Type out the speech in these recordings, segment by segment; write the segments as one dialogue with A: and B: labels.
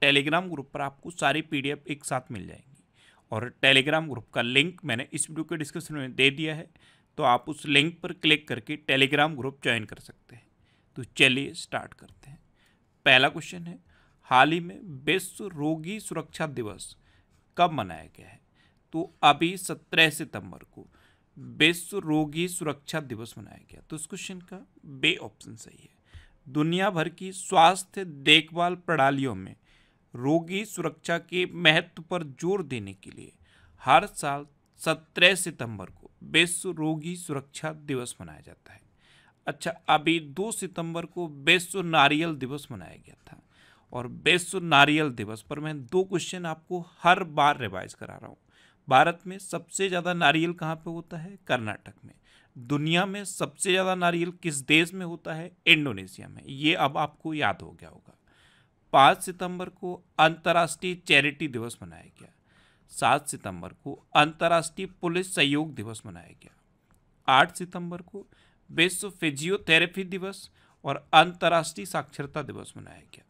A: Telegram group पर आपको सारी पीडीएफ एक साथ मिल जाएंगी और टेलीग्राम ग्रुप का लिंक मैंने इस वीडियो के डिस्क्रिप्शन में दे दिया है तो आप उस लिंक पर क्लिक करके टेलीग्राम ग्रुप ज्वाइन कर सकते हैं तो चलिए स्टार्ट करते हैं पहला क्वेश्चन है हाल ही में विश्व रोगी सुरक्षा दिवस कब मनाया गया है तो अभी सत्रह सितंबर को विश्व रोगी सुरक्षा दिवस मनाया गया तो इस क्वेश्चन का बे ऑप्शन सही है दुनिया भर की स्वास्थ्य देखभाल प्रणालियों में रोगी सुरक्षा के महत्व पर जोर देने के लिए हर साल 17 सितंबर को विश्व रोगी सुरक्षा दिवस मनाया जाता है अच्छा अभी 2 सितंबर को विश्व नारियल दिवस मनाया गया था और विश्व नारियल दिवस पर मैं दो क्वेश्चन आपको हर बार रिवाइज करा रहा हूँ भारत में सबसे ज़्यादा नारियल कहाँ पे होता है कर्नाटक में दुनिया में सबसे ज़्यादा नारियल किस देश में होता है इंडोनेशिया में ये अब आपको याद हो गया होगा पाँच सितंबर को अंतर्राष्ट्रीय चैरिटी दिवस मनाया गया सात सितंबर को अंतर्राष्ट्रीय पुलिस सहयोग दिवस मनाया गया आठ सितंबर को विश्व फिजियोथेरेपी दिवस और अंतर्राष्ट्रीय साक्षरता दिवस मनाया गया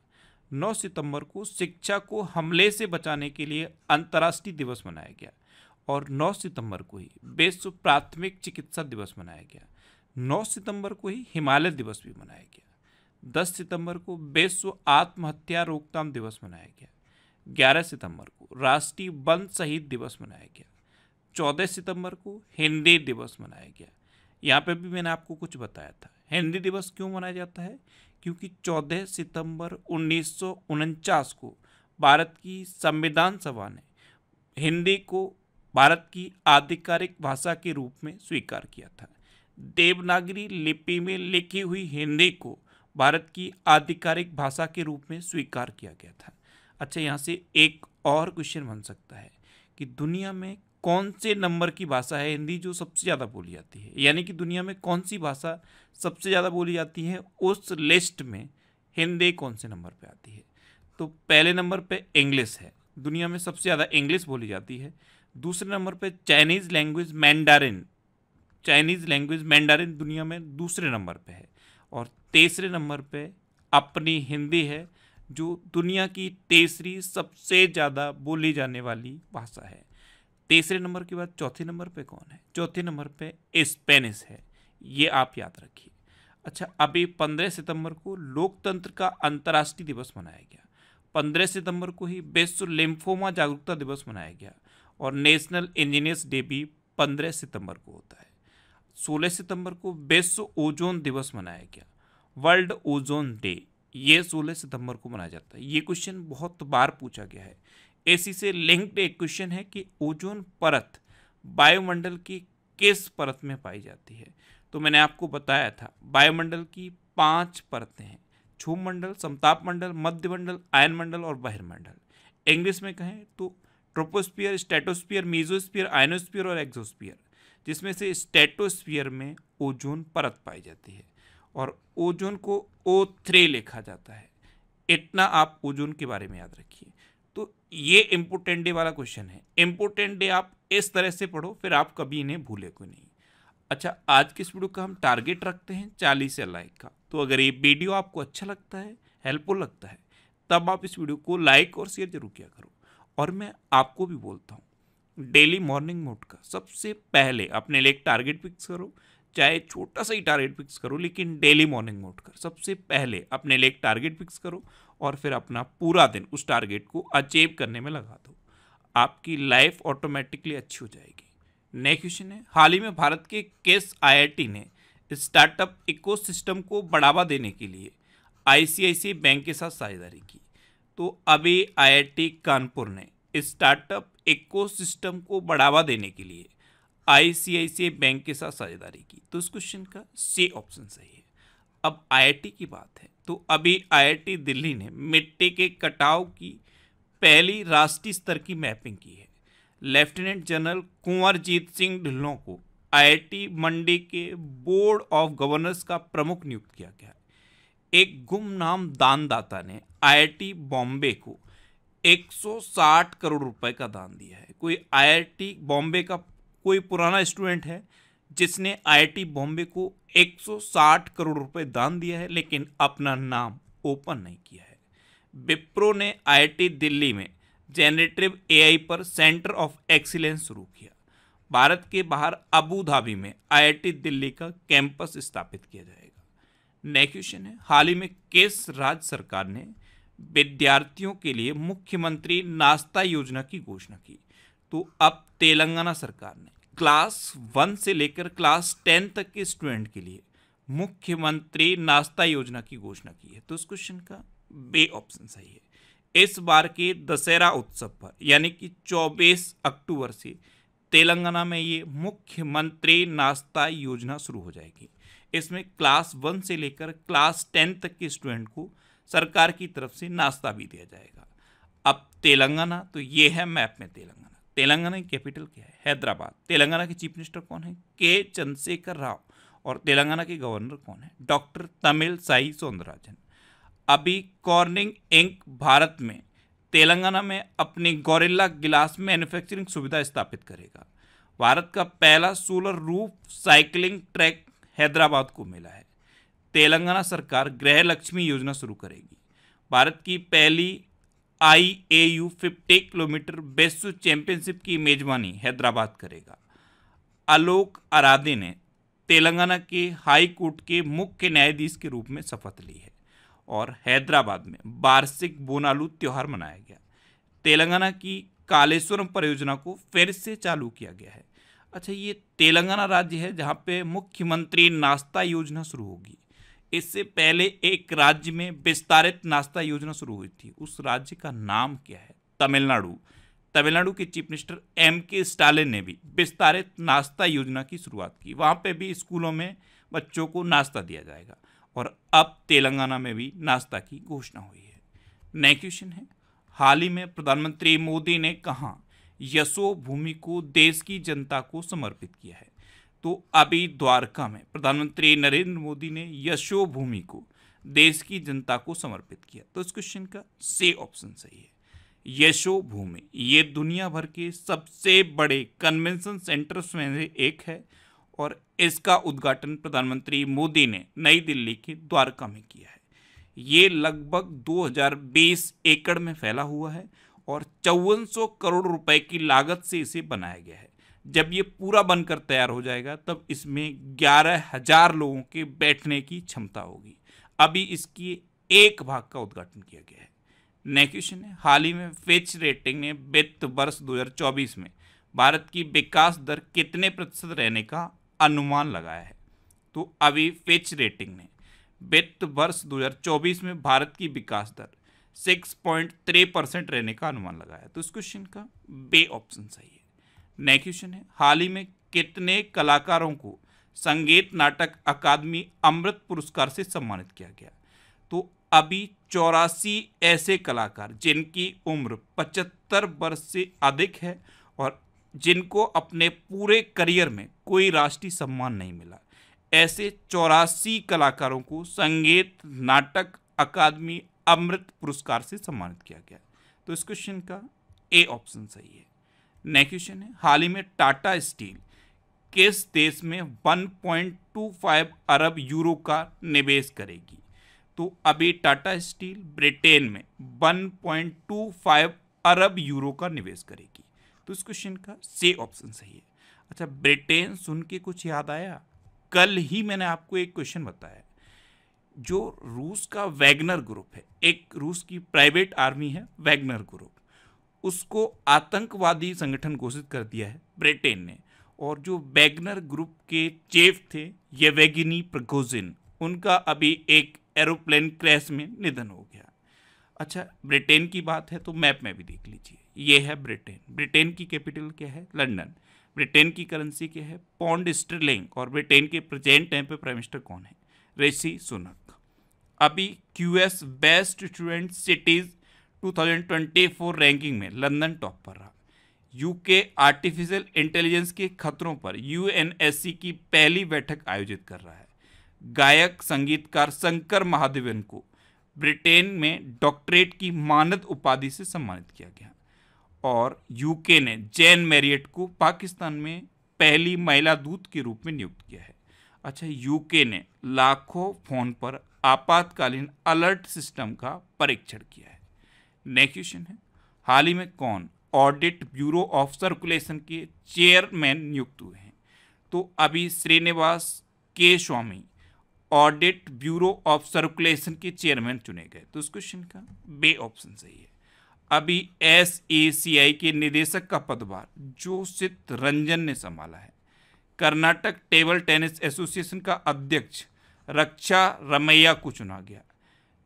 A: नौ सितंबर को शिक्षा को हमले से बचाने के लिए अंतर्राष्ट्रीय दिवस मनाया गया और नौ सितंबर को ही विश्व प्राथमिक चिकित्सा दिवस मनाया गया नौ सितंबर को ही हिमालय दिवस भी मनाया गया 10 सितंबर को विश्व आत्महत्या रोकथाम दिवस मनाया गया 11 सितंबर को राष्ट्रीय बंद शहीद दिवस मनाया गया 14 सितंबर को हिंदी दिवस मनाया गया यहाँ पे भी मैंने आपको कुछ बताया था हिंदी दिवस क्यों मनाया जाता है क्योंकि 14 सितंबर उन्नीस को भारत की संविधान सभा ने हिंदी को भारत की आधिकारिक भाषा के रूप में स्वीकार किया था देवनागरी लिपि में लिखी हुई हिंदी को भारत की आधिकारिक भाषा के रूप में स्वीकार किया गया था अच्छा यहाँ से एक और क्वेश्चन बन सकता है कि दुनिया में कौन से नंबर की भाषा है हिंदी जो सबसे ज़्यादा बोली जाती है यानी कि दुनिया में कौन सी भाषा सबसे ज़्यादा बोली जाती है उस लिस्ट में हिंदी कौन से नंबर पर आती है तो पहले नंबर पर इंग्लिश है दुनिया में सबसे ज़्यादा इंग्लिश बोली जाती है दूसरे नंबर पर Chinese language Mandarin Chinese language Mandarin दुनिया में दूसरे नंबर पे है और तीसरे नंबर पे अपनी हिंदी है जो दुनिया की तीसरी सबसे ज़्यादा बोली जाने वाली भाषा है तीसरे नंबर के बाद चौथे नंबर पे कौन है चौथे नंबर पे स्पेनिश है ये आप याद रखिए अच्छा अभी पंद्रह सितंबर को लोकतंत्र का अंतर्राष्ट्रीय दिवस मनाया गया पंद्रह सितंबर को ही विश्व लिम्फोमा जागरूकता दिवस मनाया गया और नेशनल इंजीनियर्स डे भी पंद्रह सितंबर को होता है सोलह सितंबर को विश्व ओजोन दिवस मनाया गया वर्ल्ड ओजोन डे ये 16 सितंबर को मनाया जाता है ये क्वेश्चन बहुत बार पूछा गया है ऐसी से लिंक्ड एक क्वेश्चन है कि ओजोन परत वायुमंडल की किस परत में पाई जाती है तो मैंने आपको बताया था वायुमंडल की पांच परतें हैं क्षोभ मंडल समताप मंडल मध्यमंडल आयन मंडल और बहिर्मंडल इंग्लिश में कहें तो ट्रोपोस्पियर स्टेटोस्पियर मीजोस्पियर आयनोस्पियर और एक्जोस्फियर जिसमें से स्टेटोस्पियर में ओजोन परत पाई जाती है और ओजोन को ओ थ्री लिखा जाता है इतना आप ओजोन के बारे में याद रखिए तो ये इम्पोर्टेंट डे वाला क्वेश्चन है इम्पोर्टेंट डे आप इस तरह से पढ़ो फिर आप कभी इन्हें भूले को नहीं अच्छा आज के इस वीडियो का हम टारगेट रखते हैं चालीस या लाइक का तो अगर ये वीडियो आपको अच्छा लगता है हेल्पफुल लगता है तब आप इस वीडियो को लाइक और शेयर जरूर किया करो और मैं आपको भी बोलता हूँ डेली मॉर्निंग मोड का सबसे पहले अपने लिए एक टारगेट फिक्स करो चाहे छोटा सा ही टारगेट फिक्स करो लेकिन डेली मॉर्निंग में उठकर सबसे पहले अपने लिए एक टारगेट फिक्स करो और फिर अपना पूरा दिन उस टारगेट को अचीव करने में लगा दो आपकी लाइफ ऑटोमेटिकली अच्छी हो जाएगी नेक्स्ट क्वेश्चन है हाल ही में भारत के किस आईआईटी ने स्टार्टअप इकोसिस्टम को बढ़ावा देने के लिए आई बैंक के साथ साझेदारी की तो अभी आईआईटी कानपुर ने स्टार्टअप इकोसिस्टम को बढ़ावा देने के लिए आईसीआईसीआई बैंक के साथ साझेदारी की तो इस क्वेश्चन का सी ऑप्शन सही है अब आईआईटी की बात है तो अभी आईआईटी दिल्ली ने मिट्टी के कटाव की पहली राष्ट्रीय स्तर की मैपिंग की है लेफ्टिनेंट जनरल कुंवरजीत सिंह ढिल्लों को आईआईटी मंडी के बोर्ड ऑफ गवर्नर्स का प्रमुख नियुक्त किया गया एक गुमनाम दानदाता ने आई बॉम्बे को 160 करोड़ रुपए का दान दिया है कोई आईआईटी बॉम्बे का कोई पुराना स्टूडेंट है जिसने आईआईटी बॉम्बे को 160 करोड़ रुपए दान दिया है लेकिन अपना नाम ओपन नहीं किया है विप्रो ने आईआईटी दिल्ली में जेनरेटिव एआई पर सेंटर ऑफ एक्सीलेंस शुरू किया भारत के बाहर अबू धाबी में आईआईटी दिल्ली का कैंपस स्थापित किया जाएगा नेक्स्ट क्वेश्चन है हाल ही में किस राज्य सरकार ने विद्यार्थियों के लिए मुख्यमंत्री नाश्ता योजना की घोषणा की तो अब तेलंगाना सरकार ने क्लास वन से लेकर क्लास टेन तक के स्टूडेंट के लिए मुख्यमंत्री नाश्ता योजना की घोषणा की है तो इस क्वेश्चन का बे ऑप्शन सही है इस बार के दशहरा उत्सव पर यानी कि 24 अक्टूबर से तेलंगाना में ये मुख्यमंत्री नाश्ता योजना शुरू हो जाएगी इसमें क्लास वन से लेकर क्लास टेन तक के स्टूडेंट को सरकार की तरफ से नाश्ता भी दिया जाएगा अब तेलंगाना तो ये है मैप में तेलंगाना तेलंगाना की कैपिटल क्या है हैदराबाद तेलंगाना के चीफ मिनिस्टर कौन है के चंद्रशेखर राव और तेलंगाना के गवर्नर कौन है डॉक्टर तमिल साई सौंदराजन अभी कॉर्निंग इंक भारत में तेलंगाना में अपनी गोरिल्ला गिलास मैन्युफैक्चरिंग सुविधा स्थापित करेगा भारत का पहला solar roof cycling track Hyderabad को मिला है तेलंगाना सरकार गृह लक्ष्मी योजना शुरू करेगी भारत की पहली I A U fifty kilometre best championship की मेजबानी हैदराबाद करेगा आलोक आराधे ने तेलंगाना के हाई कोर्ट के मुख्य न्यायाधीश के रूप में शपथ ली है और हैदराबाद में वार्षिक बोनालू त्यौहार मनाया गया तेलंगाना की कालेश्वरम परियोजना को फिर से चालू किया गया है अच्छा ये तेलंगाना राज्य है जहाँ पे मुख्यमंत्री नाश्ता योजना शुरू होगी इससे पहले एक राज्य में विस्तारित नाश्ता योजना शुरू हुई थी उस राज्य का नाम क्या है तमिलनाडु तमिलनाडु के chief minister M K Stalin ने भी विस्तारित नाश्ता योजना की शुरुआत की वहाँ पे भी स्कूलों में बच्चों को नाश्ता दिया जाएगा और अब तेलंगाना में भी नाश्ता की घोषणा हुई है नए क्वेश्चन है हाल ही में प्रधानमंत्री मोदी ने कहा यशो भूमि को देश की जनता को समर्पित किया है तो अभी द्वारका में प्रधानमंत्री नरेंद्र मोदी ने यशो भूमि को देश की जनता को समर्पित किया तो इस क्वेश्चन का से ऑप्शन सही है यशो भूमि ये दुनिया भर के सबसे बड़े कन्वेंशन सेंटर्स में से एक है और इसका उद्घाटन प्रधानमंत्री मोदी ने नई दिल्ली के द्वारका में किया है ये लगभग 2020 एकड़ में फैला हुआ है और चौवन करोड़ रुपए की लागत से इसे बनाया गया है जब ये पूरा बनकर तैयार हो जाएगा तब इसमें ग्यारह हजार लोगों के बैठने की क्षमता होगी अभी इसकी एक भाग का उद्घाटन किया गया है नेक्स्ट क्वेश्चन है हाल ही में फिच रेटिंग ने वित्त वर्ष 2024 में भारत की विकास दर कितने प्रतिशत रहने का अनुमान लगाया है तो अभी फिच रेटिंग ने वित्त वर्ष 2024 में भारत की विकास दर सिक्स पॉइंट थ्री परसेंट रहने का अनुमान लगाया तो इस क्वेश्चन का बे ऑप्शन सही है नेक्स्ट क्वेश्चन है हाल ही में कितने कलाकारों को संगीत नाटक अकादमी अमृत पुरस्कार से सम्मानित किया गया तो अभी चौरासी ऐसे कलाकार जिनकी उम्र 75 वर्ष से अधिक है और जिनको अपने पूरे करियर में कोई राष्ट्रीय सम्मान नहीं मिला ऐसे चौरासी कलाकारों को संगीत नाटक अकादमी अमृत पुरस्कार से सम्मानित किया गया तो इस क्वेश्चन का ए ऑप्शन सही है नेक्स्ट क्वेश्चन है हाल ही में टाटा स्टील किस देश में 1.25 अरब यूरो का निवेश करेगी तो अभी टाटा स्टील ब्रिटेन में 1.25 अरब यूरो का निवेश करेगी तो इस क्वेश्चन का से ऑप्शन सही है अच्छा ब्रिटेन सुन के कुछ याद आया कल ही मैंने आपको एक क्वेश्चन बताया जो रूस का वैगनर ग्रुप है एक रूस की प्राइवेट आर्मी है वैगनर ग्रुप उसको आतंकवादी संगठन घोषित कर दिया है ब्रिटेन ने और जो बैगनर ग्रुप के चेफ थे येवेगिनी प्रगोजिन उनका अभी एक एरोप्लेन क्रैश में निधन हो गया अच्छा ब्रिटेन की बात है तो मैप में भी देख लीजिए ये है ब्रिटेन ब्रिटेन की कैपिटल क्या है लंदन ब्रिटेन की करेंसी क्या है पौंड स्टर्लिंग और ब्रिटेन के प्रेजेंट टाइम पे प्राइम मिनिस्टर कौन है रेसी सुनक अभी QS best student cities 2024 ranking में लंदन टॉप पर रहा यूके आर्टिफिशियल इंटेलिजेंस के खतरों पर यूएनएससी की पहली बैठक आयोजित कर रहा है गायक संगीतकार शंकर महादेवन को ब्रिटेन में डॉक्टरेट की मानद उपाधि से सम्मानित किया गया और यूके ने जैन मैरियट को पाकिस्तान में पहली महिला दूत के रूप में नियुक्त किया है अच्छा यूके ने लाखों फोन पर आपातकालीन अलर्ट सिस्टम का परीक्षण किया है नेक्स्ट क्वेश्चन है हाल ही में कौन ऑडिट ब्यूरो ऑफ सर्कुलेशन के चेयरमैन नियुक्त हुए हैं तो अभी Srinivas K Swamy audit bureau of circulation के चेयरमैन चुने गए तो इस क्वेश्चन का बे ऑप्शन सही है अभी एस ए सी आई के निदेशक का पदभार जोशित रंजन ने संभाला है कर्नाटक टेबल टेनिस एसोसिएशन का अध्यक्ष रक्षा रमैया को चुना गया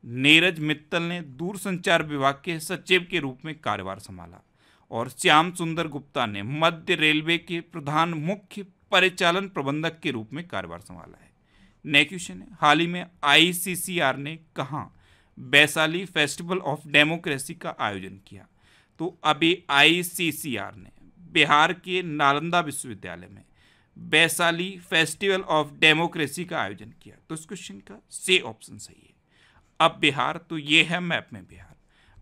A: नीरज मित्तल ने दूरसंचार विभाग के सचिव के रूप में कार्यभार संभाला और श्याम सुंदर गुप्ता ने मध्य रेलवे के प्रधान मुख्य परिचालन प्रबंधक के रूप में कार्यभार संभाला है नेक्स्ट क्वेश्चन है हाल ही में आईसीसीआर ने कहा वैशाली फेस्टिवल ऑफ डेमोक्रेसी का आयोजन किया तो अभी आईसीसीआर ने बिहार के नालंदा विश्वविद्यालय में वैशाली फेस्टिवल ऑफ डेमोक्रेसी का आयोजन किया तो इस क्वेश्चन का से ऑप्शन सही है अब बिहार तो ये है मैप में बिहार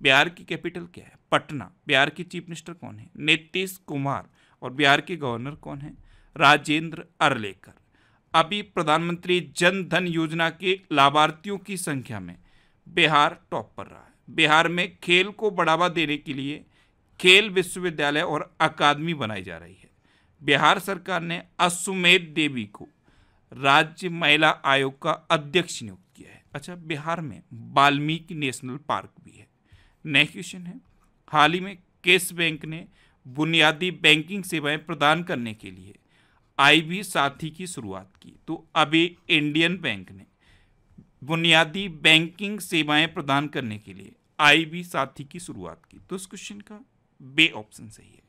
A: बिहार की कैपिटल क्या है पटना बिहार की चीफ मिनिस्टर कौन है नीतीश कुमार और बिहार के गवर्नर कौन है राजेंद्र अरलेकर अभी प्रधानमंत्री जन धन योजना के लाभार्थियों की संख्या में बिहार टॉप पर रहा है बिहार में खेल को बढ़ावा देने के लिए खेल विश्वविद्यालय और अकादमी बनाई जा रही है बिहार सरकार ने अश्वमेध देवी को राज्य महिला आयोग का अध्यक्ष नियुक्त किया है अच्छा बिहार में वाल्मीकि नेशनल पार्क भी है नेक्स्ट क्वेश्चन है हाल ही में केस बैंक ने बुनियादी बैंकिंग सेवाएं प्रदान करने के लिए आईबी साथी की शुरुआत की तो अभी इंडियन बैंक ने बुनियादी बैंकिंग सेवाएं प्रदान करने के लिए आईबी साथी की शुरुआत की तो इस क्वेश्चन का बे ऑप्शन सही है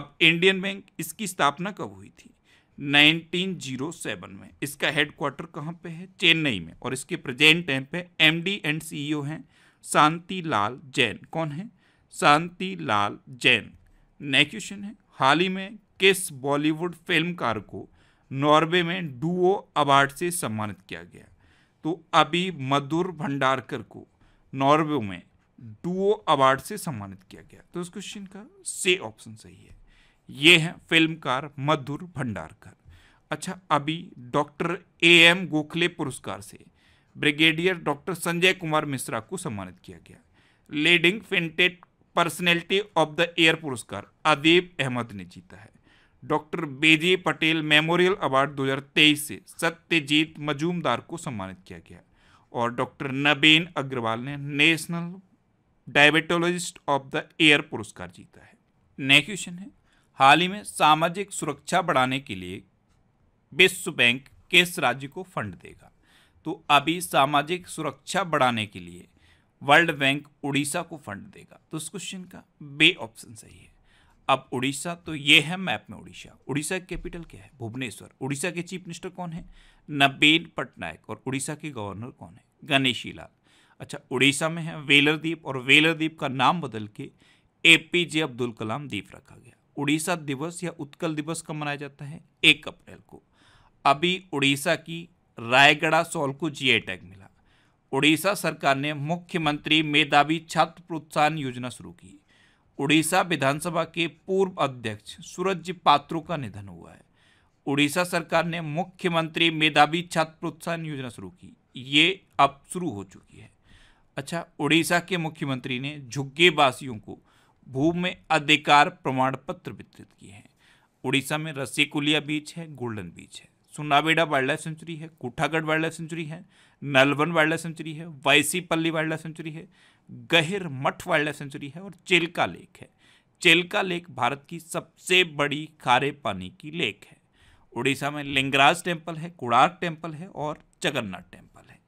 A: अब इंडियन बैंक इसकी स्थापना कब हुई थी 1907 में इसका हेडक्वार्टर कहाँ पे है चेन्नई में और इसके प्रेजेंट टाइम पे एमडी एंड सीईओ हैं शांति लाल जैन कौन है शांति लाल जैन नेक्स्ट क्वेश्चन है हाल ही में किस बॉलीवुड फिल्मकार को नॉर्वे में डुओ अवार्ड से सम्मानित किया गया तो अभी मधुर भंडारकर को नॉर्वे में डुओ अवार्ड से सम्मानित किया गया तो इस क्वेश्चन का से ऑप्शन सही है ये हैं फिल्मकार मधुर भंडारकर अच्छा अभी डॉक्टर ए एम गोखले पुरस्कार से ब्रिगेडियर डॉक्टर संजय कुमार मिश्रा को सम्मानित किया गया leading fintech personality of the year पुरस्कार अदीब अहमद ने जीता है डॉक्टर बेजे पटेल मेमोरियल अवार्ड 2023 से सत्यजीत मजूमदार को सम्मानित किया गया और डॉक्टर नबीन अग्रवाल ने national diabetologist of the year पुरस्कार जीता है नेक्स्ट क्वेश्चन है हाल ही में सामाजिक सुरक्षा बढ़ाने के लिए विश्व बैंक किस राज्य को फंड देगा तो अभी सामाजिक सुरक्षा बढ़ाने के लिए वर्ल्ड बैंक उड़ीसा को फंड देगा तो इस क्वेश्चन का बे ऑप्शन सही है अब उड़ीसा तो ये है मैप में उड़ीसा उड़ीसा की कैपिटल क्या है भुवनेश्वर उड़ीसा के चीफ मिनिस्टर कौन है नबीन पटनायक और उड़ीसा के गवर्नर कौन है गणेशी लाल अच्छा उड़ीसा में है वेलर द्वीप और वेलर द्वीप का नाम बदल के ए पी जे अब्दुल कलाम द्वीप रखा गया उड़ीसा दिवस या उत्कल दिवस कब मनाया जाता है एक अप्रैल को अभी उड़ीसा की रायगढ़ा सॉल को जी टैग मिला उड़ीसा सरकार ने मुख्यमंत्री मेधावी छात्र प्रोत्साहन योजना शुरू की उड़ीसा विधानसभा के पूर्व अध्यक्ष सूरज पात्रो का निधन हुआ है उड़ीसा सरकार ने मुख्यमंत्री मेधावी छात्र प्रोत्साहन योजना शुरू की ये अब शुरू हो चुकी है अच्छा उड़ीसा के मुख्यमंत्री ने झुग्गेवासियों को भूमि में अधिकार प्रमाण पत्र वितरित किए हैं उड़ीसा में रस्सीकुलिया बीच है गोल्डन बीच है सुनाबेड़ा वाइल्ड लाइफ सेंचुरी है कुठागढ़ वाइल्ड लाइफ सेंचुरी है नलवन वाइल्ड लाइफ सेंचुरी है वैसीपल्ली वाइल्ड लाइफ सेंचुरी है गहिर मठ वाइल्ड लाइफ सेंचुरी है और चेलका लेक है चेलका लेक भारत की सबसे बड़ी खारे पानी की लेक है उड़ीसा में लिंगराज टेम्पल है कुड़ार टेम्पल है और जगन्नाथ टेम्पल है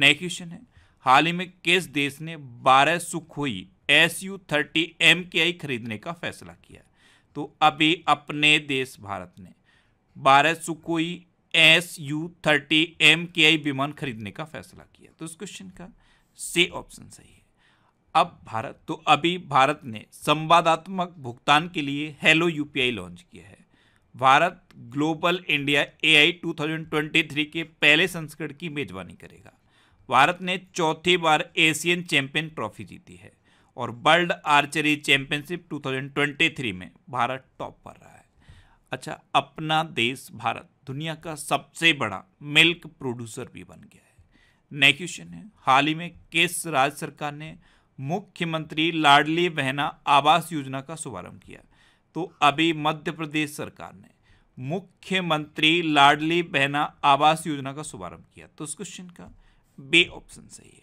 A: नए क्वेश्चन है हाल ही में किस देश ने बारह Sukhoi S U thirty M K I खरीदने का फैसला किया तो अभी अपने देश भारत ने बारह Sukhoi S U thirty M K I विमान खरीदने का फैसला किया तो इस क्वेश्चन का से ऑप्शन सही है अब भारत तो अभी भारत ने संवादात्मक भुगतान के लिए हेलो यूपीआई लॉन्च किया है भारत ग्लोबल इंडिया एआई 2023 के पहले संस्करण की मेजबानी करेगा भारत ने चौथी बार एशियन चैंपियन ट्रॉफी जीती है और वर्ल्ड आर्चरी चैंपियनशिप 2023 में भारत टॉप पर रहा है अच्छा अपना देश भारत दुनिया का सबसे बड़ा मिल्क प्रोड्यूसर भी बन गया है नए क्वेश्चन है हाल ही में किस राज्य सरकार ने मुख्यमंत्री लाडली बहना आवास योजना का शुभारंभ किया तो अभी मध्य प्रदेश सरकार ने मुख्यमंत्री लाडली बहना आवास योजना का शुभारंभ किया तो उस क्वेश्चन का बे ऑप्शन सही है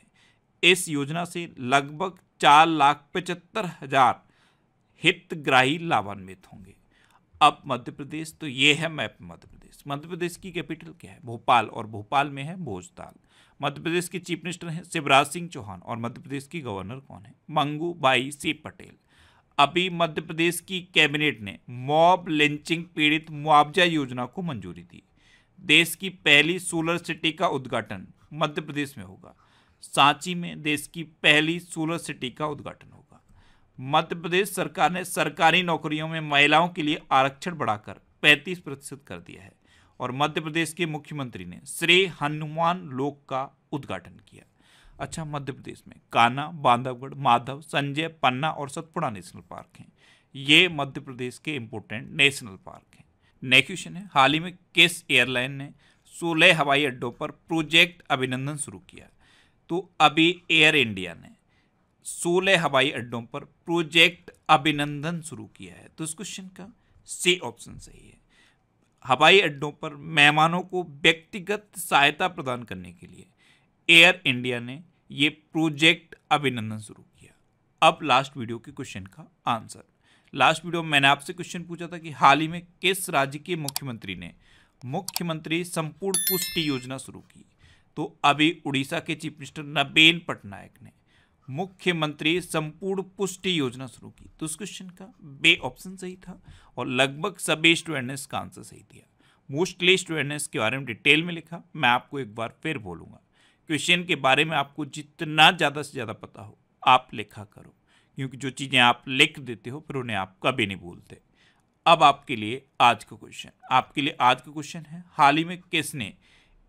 A: इस योजना से लगभग चार लाख पचहत्तर हजार हितग्राही लाभान्वित होंगे अब मध्य प्रदेश तो ये है मैप मध्य प्रदेश मध्य प्रदेश की कैपिटल क्या है भोपाल और भोपाल में है भोजताल मध्य प्रदेश के चीफ मिनिस्टर हैं शिवराज सिंह चौहान और मध्य प्रदेश की गवर्नर कौन है मंगू बाई सी पटेल अभी मध्य प्रदेश की कैबिनेट ने मॉब लिंचिंग पीड़ित मुआवजा योजना को मंजूरी दी देश की पहली सोलर सिटी का उद्घाटन मध्य प्रदेश में होगा सांची में देश की पहली सोलर सिटी का उद्घाटन होगा मध्य प्रदेश सरकार ने सरकारी नौकरियों में महिलाओं के लिए आरक्षण बढ़ाकर 35 प्रतिशत कर दिया है और मध्य प्रदेश के मुख्यमंत्री ने श्री हनुमान लोक का उद्घाटन किया अच्छा मध्य प्रदेश में काना बांधवगढ़ माधव संजय पन्ना और सतपुड़ा नेशनल पार्क हैं ये मध्य प्रदेश के इम्पोर्टेंट नेशनल पार्क हैं नेक्स्ट क्वेश्चन है हाल ही में किस एयरलाइन ने सोलह हवाई अड्डों पर प्रोजेक्ट अभिनंदन शुरू किया तो अभी एयर इंडिया ने सोलह हवाई अड्डों पर प्रोजेक्ट अभिनंदन शुरू किया है तो इस क्वेश्चन का सी ऑप्शन सही है हवाई अड्डों पर मेहमानों को व्यक्तिगत सहायता प्रदान करने के लिए एयर इंडिया ने ये प्रोजेक्ट अभिनंदन शुरू किया अब लास्ट वीडियो के क्वेश्चन का आंसर लास्ट वीडियो में मैंने आपसे क्वेश्चन पूछा था कि हाल ही में किस राज्य के मुख्यमंत्री ने मुख्यमंत्री संपूर्ण पुष्टि योजना शुरू की तो अभी उड़ीसा के चीफ मिनिस्टर नबेन पटनायक ने मुख्यमंत्री संपूर्ण पुष्टि योजना शुरू की तो उस क्वेश्चन का बे ऑप्शन सही था और लगभग सभी स्टूडेंट ने इसका आंसर सही दिया मोस्टली स्टूडेंट ने इसके बारे में डिटेल में लिखा मैं आपको एक बार फिर बोलूँगा क्वेश्चन के बारे में आपको जितना ज़्यादा से ज़्यादा पता हो आप लिखा करो क्योंकि जो चीज़ें आप लिख देते हो फिर उन्हें आप कभी नहीं भूलते अब आपके लिए आज का क्वेश्चन आपके लिए आज का क्वेश्चन है हाल ही में किसने